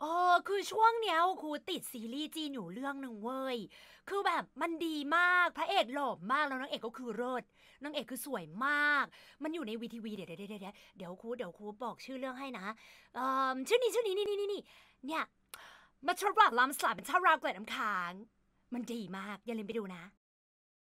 เออคือช่วงเนี้ยครูติดซีรีส์จีนอยู่เรื่องหนึ่งเว้ย คือแบบมันดีมาก พระเอกหล่อมากแล้วนางเอกก็คือเลิศนางเอกคือสวยมาก มันอยู่ในวีทีวีเดี๋ยวเดี๋ยวเดี๋ยวเดี๋ยวครูเดี๋ยวครูบอกชื่อเรื่องให้นะ เออชื่อนี้ชื่อนี้นี่นี่นี่เนี่ยมาชรัพลามสลับเป็นชาราวเกล็ดน้ำค้าง มันดีมาก อย่าลืมไปดูนะ